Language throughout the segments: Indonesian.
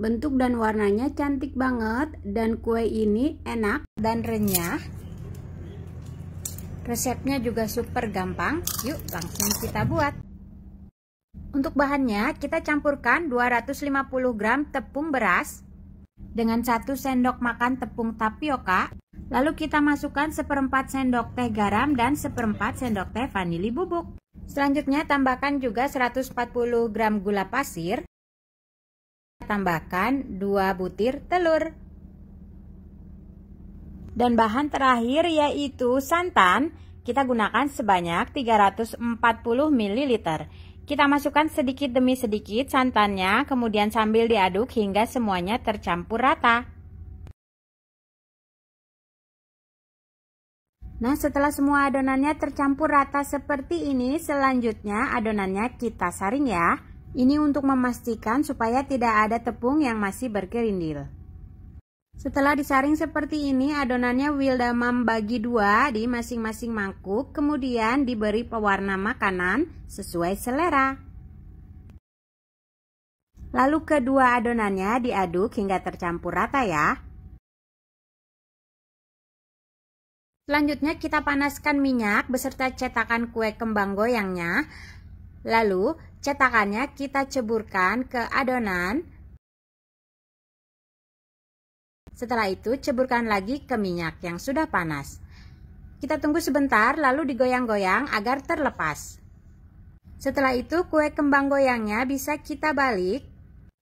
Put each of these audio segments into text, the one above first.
Bentuk dan warnanya cantik banget dan kue ini enak dan renyah. Resepnya juga super gampang. Yuk langsung kita buat. Untuk bahannya kita campurkan 250 gram tepung beras dengan 1 sendok makan tepung tapioka. Lalu kita masukkan seperempat sendok teh garam dan seperempat sendok teh vanili bubuk. Selanjutnya tambahkan juga 140 gram gula pasir tambahkan 2 butir telur. Dan bahan terakhir yaitu santan, kita gunakan sebanyak 340 ml. Kita masukkan sedikit demi sedikit santannya, kemudian sambil diaduk hingga semuanya tercampur rata. Nah, setelah semua adonannya tercampur rata seperti ini, selanjutnya adonannya kita saring ya. Ini untuk memastikan supaya tidak ada tepung yang masih berkerindil. Setelah disaring seperti ini, adonannya Wildamam bagi dua di masing-masing mangkuk, kemudian diberi pewarna makanan sesuai selera. Lalu kedua adonannya diaduk hingga tercampur rata ya. Selanjutnya kita panaskan minyak beserta cetakan kue kembang goyangnya Lalu, cetakannya kita ceburkan ke adonan. Setelah itu, ceburkan lagi ke minyak yang sudah panas. Kita tunggu sebentar, lalu digoyang-goyang agar terlepas. Setelah itu, kue kembang goyangnya bisa kita balik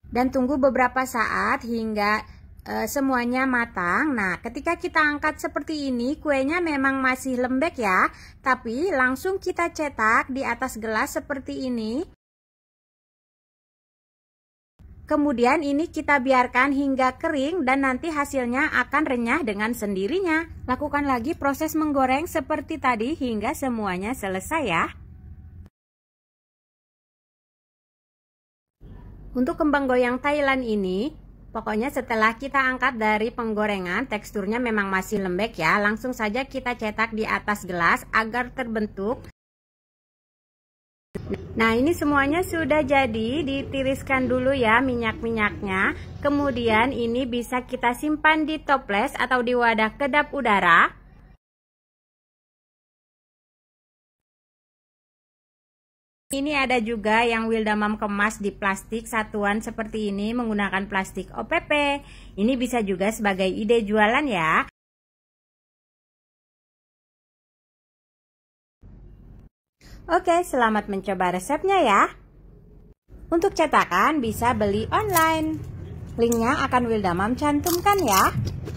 dan tunggu beberapa saat hingga Eh, semuanya matang. Nah, ketika kita angkat seperti ini, kuenya memang masih lembek ya, tapi langsung kita cetak di atas gelas seperti ini. Kemudian ini kita biarkan hingga kering dan nanti hasilnya akan renyah dengan sendirinya. Lakukan lagi proses menggoreng seperti tadi hingga semuanya selesai ya. Untuk kembang goyang Thailand ini, Pokoknya setelah kita angkat dari penggorengan, teksturnya memang masih lembek ya. Langsung saja kita cetak di atas gelas agar terbentuk. Nah ini semuanya sudah jadi, ditiriskan dulu ya minyak-minyaknya. Kemudian ini bisa kita simpan di toples atau di wadah kedap udara. Ini ada juga yang Wildamam kemas di plastik satuan seperti ini menggunakan plastik OPP. Ini bisa juga sebagai ide jualan ya. Oke, selamat mencoba resepnya ya. Untuk cetakan bisa beli online. Linknya akan Wildamam cantumkan ya.